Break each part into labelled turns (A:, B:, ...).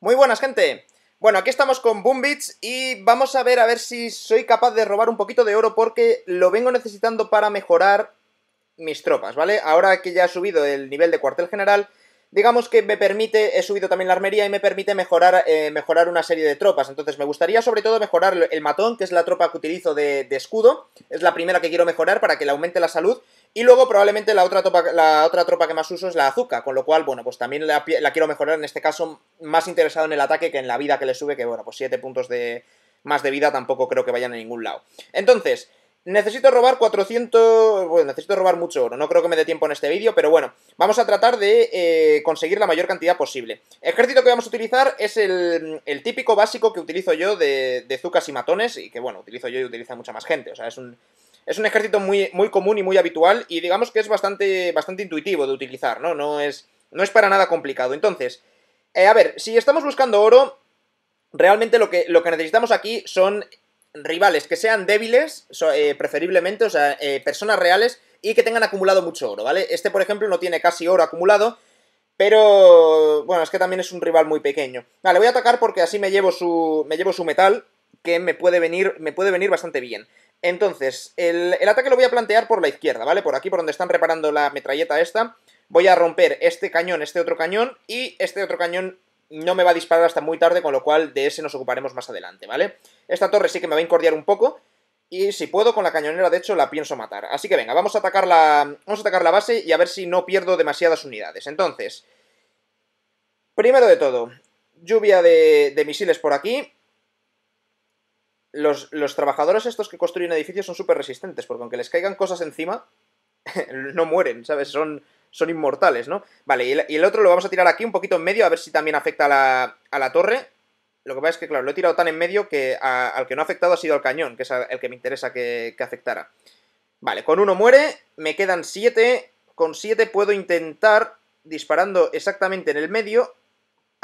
A: Muy buenas, gente. Bueno, aquí estamos con Boombits y vamos a ver a ver si soy capaz de robar un poquito de oro porque lo vengo necesitando para mejorar mis tropas, ¿vale? Ahora que ya ha subido el nivel de cuartel general, digamos que me permite, he subido también la armería y me permite mejorar, eh, mejorar una serie de tropas. Entonces me gustaría sobre todo mejorar el matón, que es la tropa que utilizo de, escudo. Es la primera que quiero mejorar para que le aumente la salud. Y luego probablemente la otra, tropa, la otra tropa que más uso es la azúcar, con lo cual, bueno, pues también la, quiero mejorar en este caso más interesado en el ataque que en la vida que le sube, que bueno, pues 7 puntos de más de vida tampoco creo que vayan a ningún lado. Entonces, Necesito robar 400... Bueno, necesito robar mucho oro. No creo que me dé tiempo en este vídeo, pero bueno. Vamos a tratar de eh, conseguir la mayor cantidad posible. El ejército que vamos a utilizar es el, típico básico que utilizo yo de, zucas y matones. Y que, bueno, utilizo yo y utiliza mucha más gente. O sea, es un... Es un ejército muy, muy común y muy habitual y digamos que es bastante, bastante intuitivo de utilizar, ¿no? No es, no es para nada complicado. Entonces, eh, a ver, si estamos buscando oro, realmente lo que, lo que necesitamos aquí son rivales que sean débiles, eh, preferiblemente, o sea, eh, personas reales y que tengan acumulado mucho oro, ¿vale? Este, por ejemplo, no tiene casi oro acumulado, pero bueno, es que también es un rival muy pequeño. Vale, voy a atacar porque así me llevo su, me llevo su metal, que me puede venir, me puede venir bastante bien. Entonces, el, el ataque lo voy a plantear por la izquierda, ¿vale? Por aquí, por donde están reparando la metralleta esta. Voy a romper este cañón, este otro cañón y este otro cañón no me va a disparar hasta muy tarde, con lo cual de ese nos ocuparemos más adelante, ¿vale? Esta torre sí que me va a incordiar un poco, y si puedo, con la cañonera, de hecho, la pienso matar. Así que venga, vamos a atacar la, vamos a atacar la base y a ver si no pierdo demasiadas unidades. Entonces, primero de todo, lluvia de, misiles por aquí. Los, los, trabajadores estos que construyen edificios son súper resistentes, porque aunque les caigan cosas encima, no mueren, ¿sabes? Son, son inmortales, ¿no? Vale, y el, otro lo vamos a tirar aquí un poquito en medio, a ver si también afecta a la, torre. Lo que pasa es que, claro, lo he tirado tan en medio que al que no ha afectado ha sido al cañón, que es el que me interesa que, que afectara. Vale, con uno muere, me quedan siete. Con siete puedo intentar, disparando exactamente en el medio...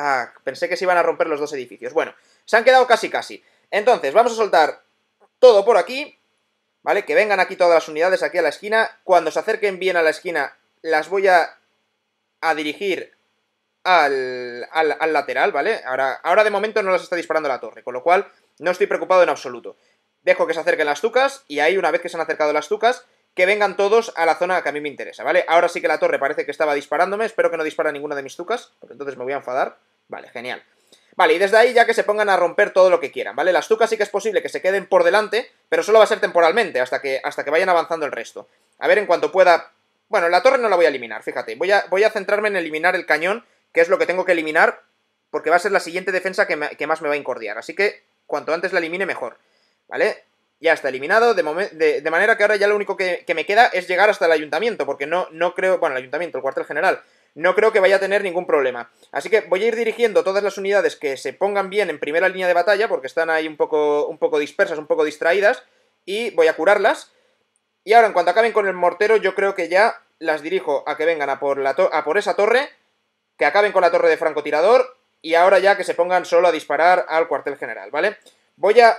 A: Ah, pensé que se iban a romper los dos edificios. Bueno, se han quedado casi casi. Entonces, vamos a soltar todo por aquí, ¿vale? Que vengan aquí todas las unidades aquí a la esquina. Cuando se acerquen bien a la esquina las voy a, dirigir al, al, lateral, ¿vale? Ahora, ahora de momento no las está disparando la torre, con lo cual no estoy preocupado en absoluto. Dejo que se acerquen las tucas y ahí una vez que se han acercado las tucas, que vengan todos a la zona que a mí me interesa, ¿vale? Ahora sí que la torre parece que estaba disparándome, espero que no dispara ninguna de mis tucas, porque entonces me voy a enfadar. Vale, genial. Vale, y desde ahí ya que se pongan a romper todo lo que quieran, ¿vale? Las tucas sí que es posible que se queden por delante, pero solo va a ser temporalmente, hasta que, hasta que vayan avanzando el resto. A ver, en cuanto pueda bueno, la torre no la voy a eliminar, fíjate. Voy a, voy a centrarme en eliminar el cañón, que es lo que tengo que eliminar, porque va a ser la siguiente defensa que, más me va a incordiar. Así que cuanto antes la elimine, mejor. ¿Vale? Ya está eliminado, de, de manera que ahora ya lo único que, me queda es llegar hasta el ayuntamiento, porque no, no creo... Bueno, el ayuntamiento, el cuartel general. No creo que vaya a tener ningún problema. Así que voy a ir dirigiendo todas las unidades que se pongan bien en primera línea de batalla, porque están ahí un poco, un poco dispersas, un poco distraídas, y voy a curarlas. Y ahora, en cuanto acaben con el mortero, yo creo que ya las dirijo a que vengan a por, la a por esa torre, que acaben con la torre de francotirador, y ahora ya que se pongan solo a disparar al cuartel general, ¿vale? Voy a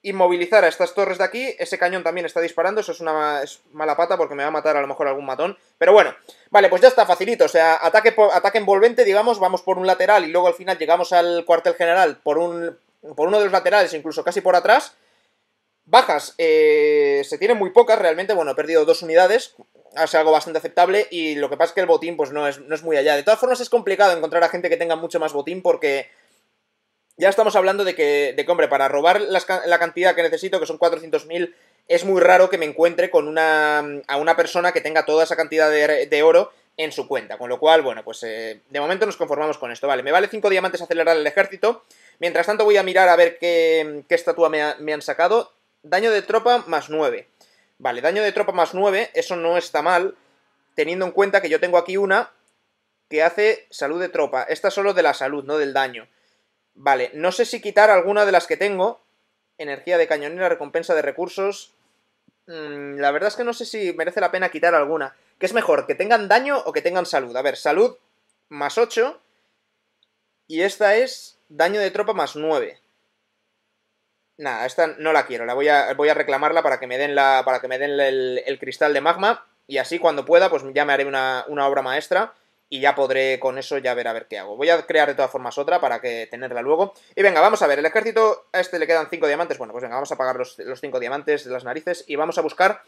A: inmovilizar a estas torres de aquí, ese cañón también está disparando, eso es una mala pata porque me va a matar a lo mejor algún matón, pero bueno, vale, pues ya está, facilito, o sea, ataque, ataque envolvente, digamos, vamos por un lateral y luego al final llegamos al cuartel general por, un, por uno de los laterales, incluso casi por atrás, Bajas, eh, se tienen muy pocas realmente, bueno, he perdido dos unidades, hace algo bastante aceptable y lo que pasa es que el botín pues no es, no es muy allá. De todas formas es complicado encontrar a gente que tenga mucho más botín porque ya estamos hablando de que, de hombre, para robar la cantidad que necesito, que son 400.000, es muy raro que me encuentre con una, a una persona que tenga toda esa cantidad de, oro en su cuenta. Con lo cual, bueno, pues eh, de momento nos conformamos con esto. Vale, me vale 5 diamantes acelerar el ejército. Mientras tanto voy a mirar a ver qué, qué estatua me han sacado. Daño de tropa más 9. Vale, daño de tropa más 9, eso no está mal, teniendo en cuenta que yo tengo aquí una que hace salud de tropa. Esta solo de la salud, no del daño. Vale, no sé si quitar alguna de las que tengo. Energía de cañonera, recompensa de recursos. Mm, la verdad es que no sé si merece la pena quitar alguna. ¿Qué es mejor? ¿Que tengan daño o que tengan salud? A ver, salud más 8. Y esta es daño de tropa más 9. Nada, esta no la quiero, la voy a, voy a reclamarla para que me den, la, para que me den el, cristal de magma y así cuando pueda pues ya me haré una, una, obra maestra y ya podré con eso ya ver a ver qué hago. Voy a crear de todas formas otra para que tenerla luego. Y venga, vamos a ver, el ejército a este le quedan 5 diamantes, bueno pues venga, vamos a pagar los 5 diamantes de las narices y vamos a buscar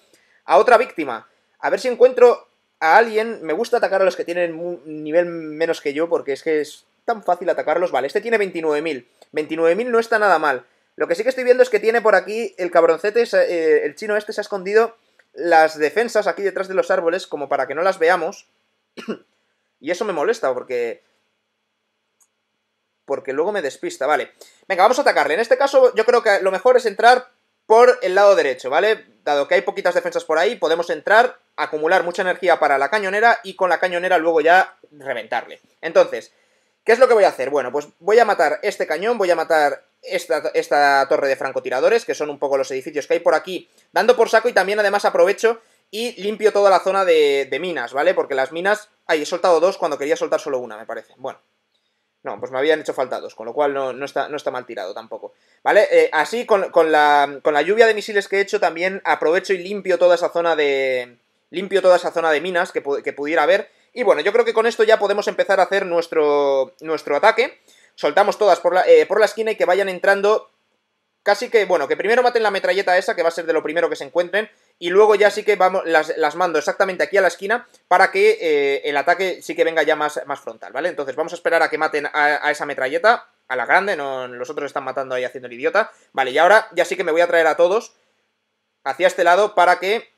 A: a otra víctima. A ver si encuentro a alguien, me gusta atacar a los que tienen un nivel menos que yo porque es que es tan fácil atacarlos. Vale, este tiene 29.000, 29.000 no está nada mal. Lo que sí que estoy viendo es que tiene por aquí el cabroncete, eh, el chino este se ha escondido las defensas aquí detrás de los árboles como para que no las veamos. y eso me molesta porque... Porque luego me despista, vale. Venga, vamos a atacarle. En este caso yo creo que lo mejor es entrar por el lado derecho, ¿vale? Dado que hay poquitas defensas por ahí, podemos entrar, acumular mucha energía para la cañonera y con la cañonera luego ya reventarle. Entonces, ¿qué es lo que voy a hacer? Bueno, pues voy a matar este cañón, voy a matar esta, torre de francotiradores, que son un poco los edificios que hay por aquí, dando por saco y también además aprovecho y limpio toda la zona de, de minas, ¿vale? Porque las minas... Ay, he soltado dos cuando quería soltar solo una, me parece. Bueno. No, pues me habían hecho falta dos, con lo cual no, no, está, no está, mal tirado tampoco. ¿Vale? Eh, así, con, con, la, con la lluvia de misiles que he hecho, también aprovecho y limpio toda esa zona de... Limpio toda esa zona de minas que, pudiera haber. Y bueno, yo creo que con esto ya podemos empezar a hacer nuestro, nuestro ataque soltamos todas eh, por la, esquina y que vayan entrando casi que, bueno, que primero maten la metralleta esa, que va a ser de lo primero que se encuentren, y luego ya sí que vamos, las, mando exactamente aquí a la esquina para que eh, el ataque sí que venga ya más, más, frontal, ¿vale? Entonces vamos a esperar a que maten a, esa metralleta, a la grande, no, los otros están matando ahí haciendo el idiota, vale, y ahora ya sí que me voy a traer a todos hacia este lado para que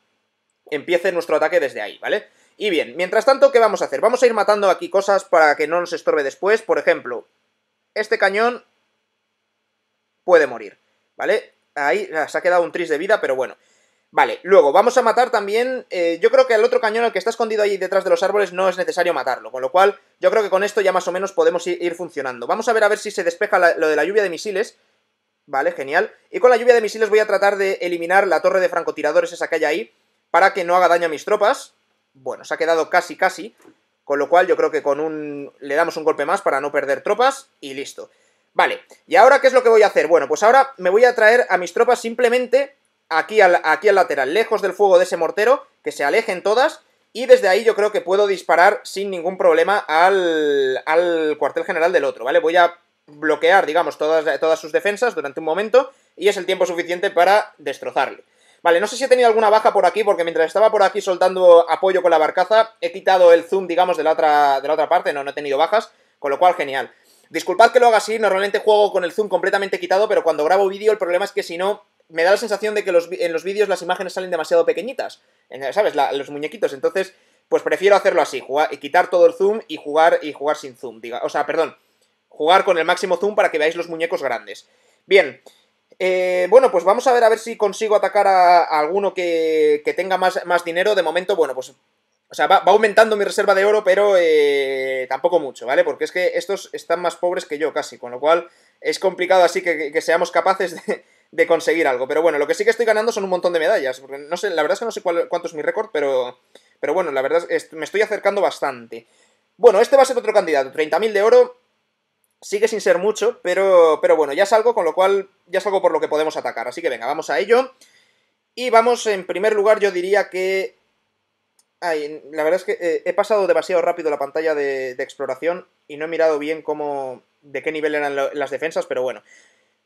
A: empiece nuestro ataque desde ahí, ¿vale? Y bien, mientras tanto, ¿qué vamos a hacer? Vamos a ir matando aquí cosas para que no nos estorbe después, por ejemplo, este cañón puede morir, ¿vale? Ahí se ha quedado un tris de vida, pero bueno. Vale, luego vamos a matar también, eh, yo creo que el otro cañón, el que está escondido ahí detrás de los árboles, no es necesario matarlo, con lo cual yo creo que con esto ya más o menos podemos ir, funcionando. Vamos a ver a ver si se despeja lo de la lluvia de misiles, vale, genial. Y con la lluvia de misiles voy a tratar de eliminar la torre de francotiradores esa que hay ahí, para que no haga daño a mis tropas. Bueno, se ha quedado casi casi, con lo cual yo creo que con un... le damos un golpe más para no perder tropas y listo. Vale, ¿y ahora qué es lo que voy a hacer? Bueno, pues ahora me voy a traer a mis tropas simplemente aquí al, aquí al lateral, lejos del fuego de ese mortero, que se alejen todas, y desde ahí yo creo que puedo disparar sin ningún problema al, al cuartel general del otro, ¿vale? Voy a bloquear, digamos, todas, todas sus defensas durante un momento, y es el tiempo suficiente para destrozarle. Vale, no sé si he tenido alguna baja por aquí, porque mientras estaba por aquí soltando apoyo con la barcaza, he quitado el zoom, digamos, de la otra, de la otra parte, no, no he tenido bajas, con lo cual genial. Disculpad que lo haga así, normalmente juego con el zoom completamente quitado, pero cuando grabo vídeo el problema es que si no, me da la sensación de que en los vídeos las imágenes salen demasiado pequeñitas, ¿sabes? los muñequitos, entonces, pues prefiero hacerlo así, jugar, quitar todo el zoom y jugar, y jugar sin zoom, diga, o sea, perdón, jugar con el máximo zoom para que veáis los muñecos grandes. Bien, eh, bueno, pues vamos a ver a ver si consigo atacar a, alguno que, que tenga más, más, dinero. De momento, bueno, pues. O sea, va, aumentando mi reserva de oro, pero eh, tampoco mucho, ¿vale? Porque es que estos están más pobres que yo casi, con lo cual es complicado así que, seamos capaces de, conseguir algo. Pero bueno, lo que sí que estoy ganando son un montón de medallas. no sé, la verdad es que no sé cuánto es mi récord, pero, pero bueno, la verdad es, me estoy acercando bastante. Bueno, este va a ser otro candidato, 30.000 de oro. Sigue sin ser mucho, pero, pero bueno, ya salgo, con lo cual ya salgo por lo que podemos atacar. Así que venga, vamos a ello. Y vamos, en primer lugar, yo diría que... Ay, la verdad es que eh, he pasado demasiado rápido la pantalla de, exploración y no he mirado bien cómo... de qué nivel eran las defensas, pero bueno.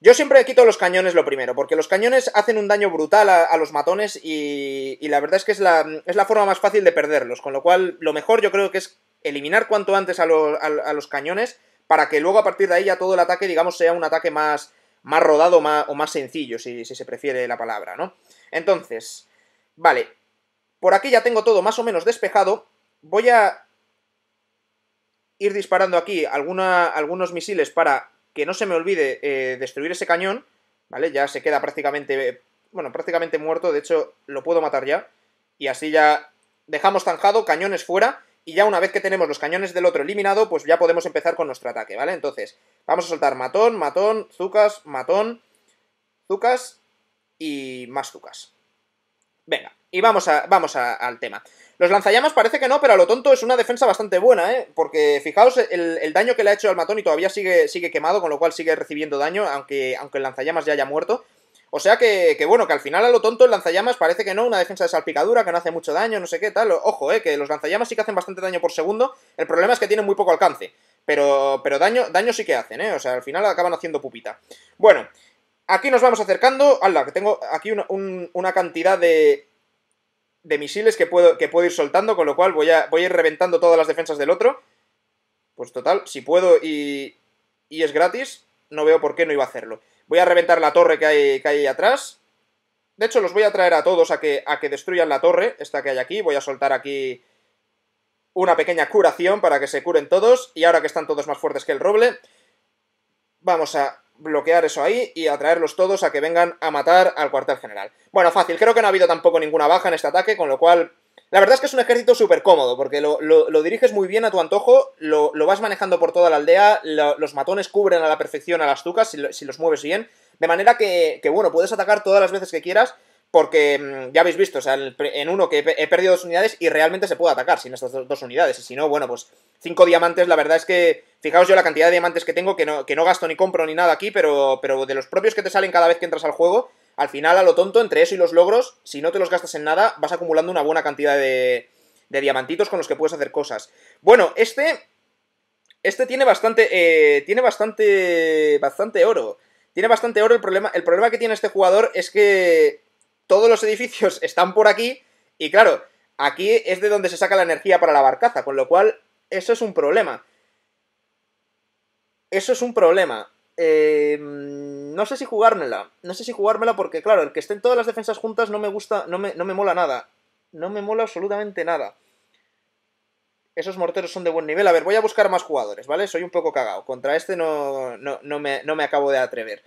A: Yo siempre quito los cañones lo primero, porque los cañones hacen un daño brutal a, los matones y, la verdad es que es la, forma más fácil de perderlos, con lo cual lo mejor yo creo que es eliminar cuanto antes a, a los cañones para que luego a partir de ahí ya todo el ataque, digamos, sea un ataque más, más rodado o más sencillo, si, se prefiere la palabra, ¿no? Entonces, vale, por aquí ya tengo todo más o menos despejado, voy a ir disparando aquí algunos misiles para que no se me olvide eh, destruir ese cañón, ¿vale? Ya se queda prácticamente, bueno, prácticamente muerto, de hecho lo puedo matar ya, y así ya dejamos zanjado, cañones fuera, y ya una vez que tenemos los cañones del otro eliminado, pues ya podemos empezar con nuestro ataque, ¿vale? Entonces, vamos a soltar matón, matón, zucas, matón, zucas y más zucas. Venga, y vamos, a, vamos al tema. Los lanzallamas parece que no, pero a lo tonto es una defensa bastante buena, ¿eh? Porque fijaos el, el, daño que le ha hecho al matón y todavía sigue, sigue quemado, con lo cual sigue recibiendo daño, aunque, aunque el lanzallamas ya haya muerto. O sea que, bueno, que al final a lo tonto el lanzallamas parece que no, una defensa de salpicadura que no hace mucho daño, no sé qué tal. Ojo, eh, que los lanzallamas sí que hacen bastante daño por segundo. El problema es que tienen muy poco alcance. Pero, pero daño, daño sí que hacen, ¿eh? O sea, al final acaban haciendo pupita. Bueno, aquí nos vamos acercando. Hala, que tengo aquí una, cantidad de, de misiles que puedo, que puedo ir soltando, con lo cual voy a, voy a ir reventando todas las defensas del otro. Pues total, si puedo y, y es gratis, no veo por qué no iba a hacerlo. Voy a reventar la torre que hay, que ahí atrás. De hecho, los voy a traer a todos a que, a que destruyan la torre, esta que hay aquí. Voy a soltar aquí una pequeña curación para que se curen todos. Y ahora que están todos más fuertes que el roble, vamos a bloquear eso ahí y a traerlos todos a que vengan a matar al cuartel general. Bueno, fácil. Creo que no ha habido tampoco ninguna baja en este ataque, con lo cual la verdad es que es un ejército súper cómodo, porque lo, diriges muy bien a tu antojo, lo, vas manejando por toda la aldea, los matones cubren a la perfección a las tucas si, si los mueves bien, de manera que, que, bueno, puedes atacar todas las veces que quieras, porque mm, ya habéis visto, o sea, en uno que he perdido dos unidades y realmente se puede atacar sin estas dos unidades, y si no, bueno, pues cinco diamantes, la verdad es que, fijaos yo la cantidad de diamantes que tengo, que no, que no gasto ni compro ni nada aquí, pero, pero de los propios que te salen cada vez que entras al juego al final, a lo tonto, entre eso y los logros, si no te los gastas en nada, vas acumulando una buena cantidad de, diamantitos con los que puedes hacer cosas. Bueno, este... Este tiene bastante... Eh, tiene bastante... Bastante oro. Tiene bastante oro. El problema, el problema que tiene este jugador es que todos los edificios están por aquí y claro, aquí es de donde se saca la energía para la barcaza, con lo cual eso es un problema. Eso es un problema. Eh no sé si jugármela. No sé si jugármela porque, claro, el que estén todas las defensas juntas no me gusta, no me, mola nada. No me mola absolutamente nada. Esos morteros son de buen nivel. A ver, voy a buscar más jugadores, ¿vale? Soy un poco cagado. Contra este no, no, me, acabo de atrever.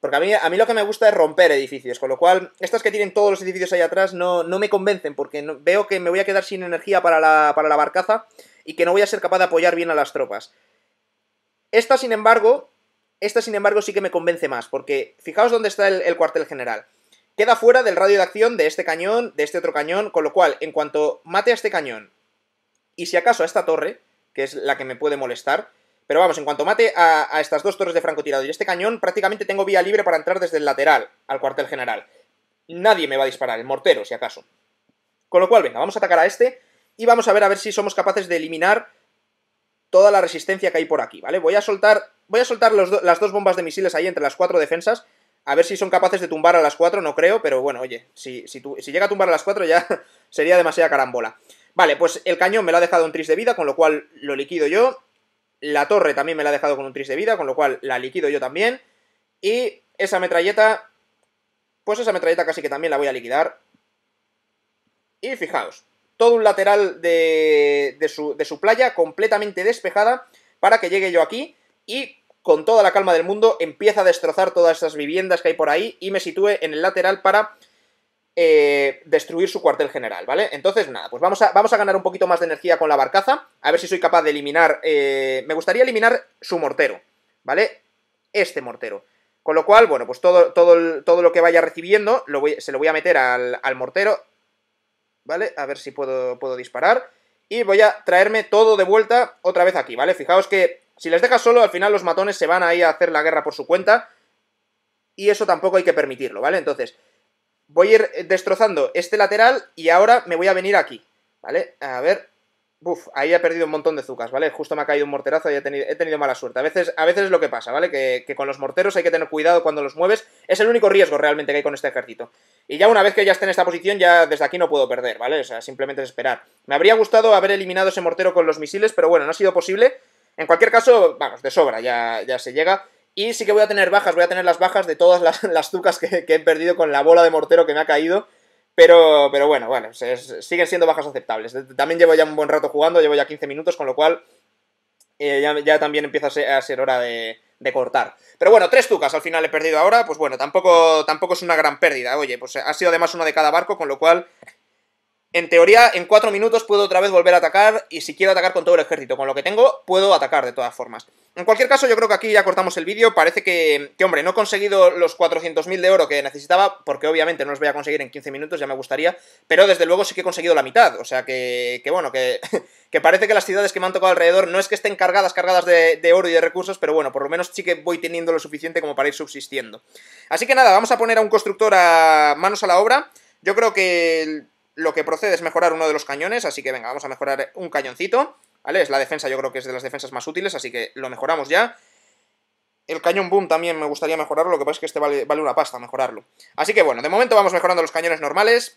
A: Porque a mí, a mí lo que me gusta es romper edificios, con lo cual estas que tienen todos los edificios ahí atrás no, no me convencen porque no, veo que me voy a quedar sin energía para la, para la barcaza y que no voy a ser capaz de apoyar bien a las tropas. Esta, sin embargo, esta, sin embargo, sí que me convence más, porque fijaos dónde está el, cuartel general. Queda fuera del radio de acción de este cañón, de este otro cañón, con lo cual, en cuanto mate a este cañón, y si acaso a esta torre, que es la que me puede molestar, pero vamos, en cuanto mate a, a, estas dos torres de francotirador y este cañón, prácticamente tengo vía libre para entrar desde el lateral al cuartel general. Nadie me va a disparar, el mortero, si acaso. Con lo cual, venga, vamos a atacar a este y vamos a ver a ver si somos capaces de eliminar toda la resistencia que hay por aquí, ¿vale? Voy a soltar voy a soltar las dos bombas de misiles ahí entre las cuatro defensas. A ver si son capaces de tumbar a las cuatro, no creo, pero bueno, oye, si, llega a tumbar a las cuatro ya sería demasiada carambola. Vale, pues el cañón me lo ha dejado un tris de vida, con lo cual lo liquido yo. La torre también me la ha dejado con un tris de vida, con lo cual la liquido yo también. Y esa metralleta, pues esa metralleta casi que también la voy a liquidar. Y fijaos, todo un lateral de, de su playa completamente despejada para que llegue yo aquí y con toda la calma del mundo empieza a destrozar todas esas viviendas que hay por ahí y me sitúe en el lateral para eh, destruir su cuartel general, ¿vale? Entonces, nada, pues vamos a, vamos a ganar un poquito más de energía con la barcaza, a ver si soy capaz de eliminar... Eh, me gustaría eliminar su mortero, ¿vale? Este mortero. Con lo cual, bueno, pues todo, todo, todo lo que vaya recibiendo se lo voy a meter al, al, mortero, ¿vale? A ver si puedo, puedo disparar. Y voy a traerme todo de vuelta otra vez aquí, ¿vale? Fijaos que si les dejas solo, al final los matones se van ir a hacer la guerra por su cuenta. Y eso tampoco hay que permitirlo, ¿vale? Entonces, voy a ir destrozando este lateral y ahora me voy a venir aquí, ¿vale? A ver... Uf, ahí he perdido un montón de zucas, ¿vale? Justo me ha caído un morterazo y he tenido, mala suerte. A veces, a veces es lo que pasa, ¿vale? Que, que, con los morteros hay que tener cuidado cuando los mueves. Es el único riesgo realmente que hay con este ejército. Y ya una vez que ya esté en esta posición, ya desde aquí no puedo perder, ¿vale? O sea, simplemente es esperar. Me habría gustado haber eliminado ese mortero con los misiles, pero bueno, no ha sido posible. En cualquier caso, vamos, de sobra ya, ya se llega. Y sí que voy a tener bajas, voy a tener las bajas de todas las, las zucas que, he perdido con la bola de mortero que me ha caído. Pero, pero bueno, bueno, siguen siendo bajas aceptables. También llevo ya un buen rato jugando, llevo ya 15 minutos, con lo cual eh, ya, también empieza a ser, hora de, cortar. Pero bueno, tres tucas al final he perdido ahora, pues bueno, tampoco, tampoco es una gran pérdida. Oye, pues ha sido además una de cada barco, con lo cual en teoría, en 4 minutos puedo otra vez volver a atacar y si quiero atacar con todo el ejército, con lo que tengo, puedo atacar de todas formas. En cualquier caso, yo creo que aquí ya cortamos el vídeo. Parece que, hombre, no he conseguido los 400.000 de oro que necesitaba, porque obviamente no los voy a conseguir en 15 minutos, ya me gustaría, pero desde luego sí que he conseguido la mitad. O sea que, que bueno, que, que parece que las ciudades que me han tocado alrededor no es que estén cargadas, cargadas de, de oro y de recursos, pero bueno, por lo menos sí que voy teniendo lo suficiente como para ir subsistiendo. Así que nada, vamos a poner a un constructor a manos a la obra. Yo creo que lo que procede es mejorar uno de los cañones, así que venga, vamos a mejorar un cañoncito. ¿Vale? Es la defensa, yo creo que es de las defensas más útiles, así que lo mejoramos ya. El cañón boom también me gustaría mejorarlo, lo que pasa es que este vale, vale una pasta mejorarlo. Así que bueno, de momento vamos mejorando los cañones normales.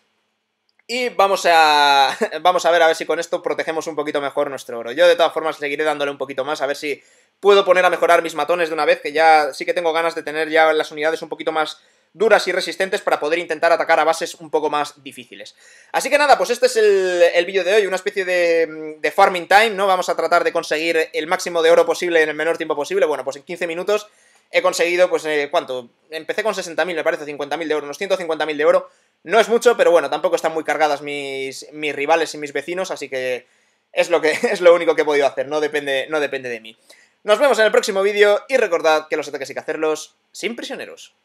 A: Y vamos a, vamos a ver a ver si con esto protegemos un poquito mejor nuestro oro. Yo de todas formas seguiré dándole un poquito más, a ver si puedo poner a mejorar mis matones de una vez, que ya sí que tengo ganas de tener ya las unidades un poquito más duras y resistentes para poder intentar atacar a bases un poco más difíciles. Así que nada, pues este es el, vídeo de hoy, una especie de, farming time, ¿no? Vamos a tratar de conseguir el máximo de oro posible en el menor tiempo posible. Bueno, pues en 15 minutos he conseguido, pues, eh, ¿cuánto? Empecé con 60.000, me parece, 50.000 de oro, unos 150.000 de oro. No es mucho, pero bueno, tampoco están muy cargadas mis, mis rivales y mis vecinos, así que es lo, que, es lo único que he podido hacer, no depende, no depende de mí. Nos vemos en el próximo vídeo y recordad que los ataques hay que hacerlos sin prisioneros.